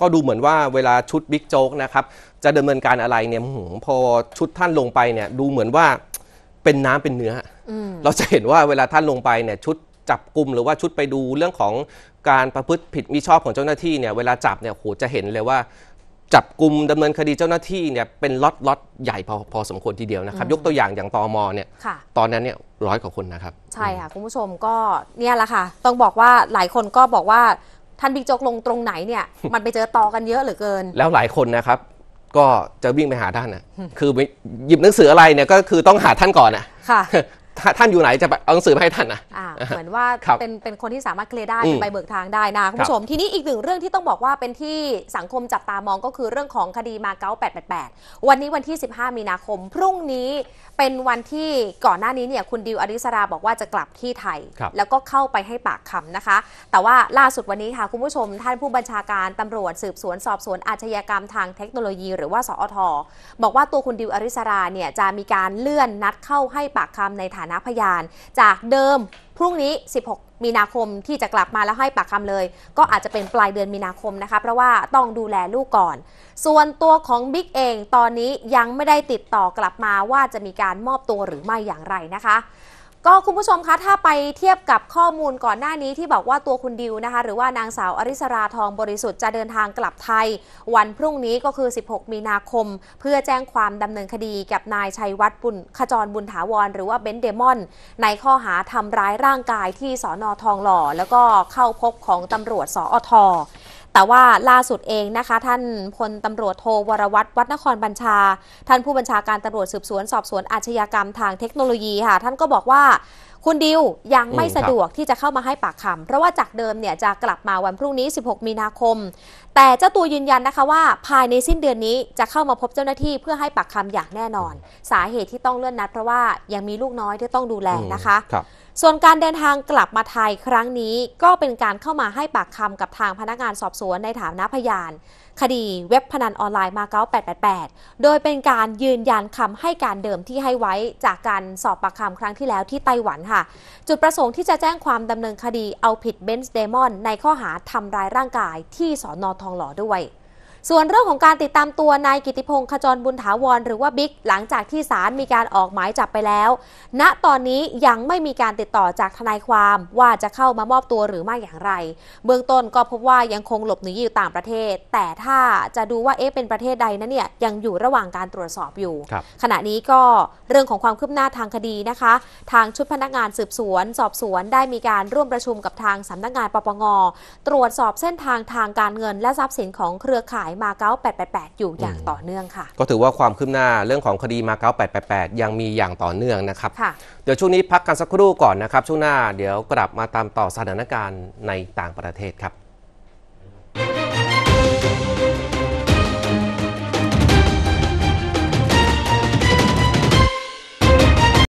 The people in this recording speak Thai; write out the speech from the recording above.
ก็ดูเหมือนว่าเวลาชุดบิ๊กโจ๊กนะครับจะดำเนินการอะไรเนี่ยพอชุดท่านลงไปเนี่ย ดูเหมือนว่าเป็นน้ำเป็นเนื้อ เราจะเห็นว่าเวลาท่านลงไปเนี่ยชุดจับกลุ่มหรือว่าชุดไปดูเรื่องของการประพฤติผิดมิชอบของเจ้าหน้าที่เนี่ยเวลาจับเนี่ยโหจะเห็นเลยว่า จับกลุ่มดำเนินคดีเจ้าหน้าที่เนี่ยเป็นล็อตล็อตใหญ่พอพอสมควรทีเดียวนะครับ ยกตัวอย่างอย่างตอมอเนี่ยตอนนั้นเนี่ยร้อยกว่าคนนะครับ ใช่ค่ะคุณผู้ชมก็เนี่ยแหละค่ะ ต้องบอกว่าหลายคนก็บอกว่าท่านบิ๊กโจ๊กลงตรงไหนเนี่ย มันไปเจอต่อกันเยอะเหลือเกิน แล้วหลายคนนะครับ ก็จะวิ่งไปหาท่านนะคือหยิบหนังสืออะไรเนี่ยก็คือต้องหาท่านก่อนนะค่ะท่านอยู่ไหนจะเอาหนังสือมาให้ท่านนะะเหมือนว่าเป็นเป็นคนที่สามารถเคลียร์ได้ ไปเบิกทางได้นะคุณผู้ชม ทีนี้อีกหนึ่งเรื่องที่ต้องบอกว่าเป็นที่สังคมจับตามองก็คือเรื่องของคดีมาเก๊า888 วันนี้วันที่ 15 มีนาคม พรุ่งนี้เป็นวันที่ก่อนหน้านี้เนี่ยคุณดิว อริสราบอกว่าจะกลับที่ไทย แล้วก็เข้าไปให้ปากคำนะคะ แต่ว่าล่าสุดวันนี้ค่ะคุณผู้ชม ท่านผู้บัญชาการตำรวจสืบสวนสอบสวน อาชญากรรมทางเทคโนโลยี หรือว่าสอท บอกว่าตัวคุณดิว อริสราเนี่ยจะมีการเลื่อนนัดเข้าให้ปากคำในฐานนะพยาน จากเดิมพรุ่งนี้ 16 มีนาคมที่จะกลับมาแล้วให้ปากคำเลย ก็อาจจะเป็นปลายเดือนมีนาคมนะคะเพราะว่าต้องดูแลลูกก่อน ส่วนตัวของบิ๊กเองตอนนี้ยังไม่ได้ติดต่อกลับมาว่าจะมีการมอบตัวหรือไม่อย่างไรนะคะก็คุณผู้ชมคะถ้าไปเทียบกับข้อมูลก่อนหน้านี้ที่บอกว่าตัวคุณดิวนะคะ หรือว่านางสาวอริสราทองบริสุทธิ์จะเดินทางกลับไทย วันพรุ่งนี้ก็คือ 16 มีนาคม เพื่อแจ้งความดำเนินคดีกับนายชัยวัฒน์บุญขจรบุญถาวร หรือว่าเบนเดมอน ในข้อหาทำร้ายร่างกายที่สอนอทองหล่อ แล้วก็เข้าพบของตำรวจ สอทอแต่ว่าล่าสุดเองนะคะ ท่านพลตำรวจโทวรวัตรวัดนครบัญชา ท่านผู้บัญชาการตำรวจสืบสวนสอบสวนอาชญากรรมทางเทคโนโลยีค่ะ ท่านก็บอกว่าคุณดิวยังไม่สะดวกที่จะเข้ามาให้ปากคำเพราะว่าจากเดิมเนี่ยจะกลับมาวันพรุ่งนี้ 16 มีนาคม แต่เจ้าตัวยืนยันนะคะว่า ภายในสิ้นเดือนนี้จะเข้ามาพบเจ้าหน้าที่เพื่อให้ปากคำอย่างแน่นอน สาเหตุที่ต้องเลื่อนนัด เพราะว่ายังมีลูกน้อยที่ต้องดูแลนะคะส่วนการเดินทางกลับมาไทยครั้งนี้ก็เป็นการเข้ามาให้ปากคำกับทางพนักงานสอบสวนในฐานะพยานคดีเว็บพนันออนไลน์มาเก๊า888โดยเป็นการยืนยันคำ ให้การเดิมที่ให้ไว้จากการสอบปากคำครั้งที่แล้วที่ไต้หวันค่ะจุดประสงค์ที่จะแจ้งความดำเนินคดีเอาผิดเบนซ์เดมอนในข้อหาทำร้ายร่างกายที่สอนอทองหล่อด้วยส่วนเรื่องของการติดตามตัวนายกิติพงศ์ขจรบุญถาวรหรือว่า บิ๊กหลังจากที่ศาลมีการออกหมายจับไปแล้ว ณ ตอนนี้ยังไม่มีการติดต่อจากทนายความว่าจะเข้ามามอบตัวหรือไม่อย่างไร เบื้องต้นก็พบว่ายังคงหลบหนีอยู่ต่างประเทศ แต่ถ้าจะดูว่า เอ๊ะเป็นประเทศใดนั้นเนี่ยยังอยู่ระหว่างการตรวจสอบอยู่ ขณะนี้ก็เรื่องของความคืบหน้าทางคดีนะคะทางชุดพนักงานสืบสวน สอบสวนได้มีการร่วมประชุมกับทางสำนักงานปปงตรวจสอบเส้นทางทางการเงินและทรัพย์สินของเครือข่ายายมาเก๊า888 อยู่อย่างต่อเนื่องค่ะ ก็ถือว่าความคืบหน้าเรื่องของคดีมาเก๊า888 ยังมีอย่างต่อเนื่องนะครับ เดี๋ยวช่วงนี้พักกันสักครู่ก่อนนะครับ ช่วงหน้า เดี๋ยวกลับมาตามต่อสถานการณ์ในต่างประเทศครับ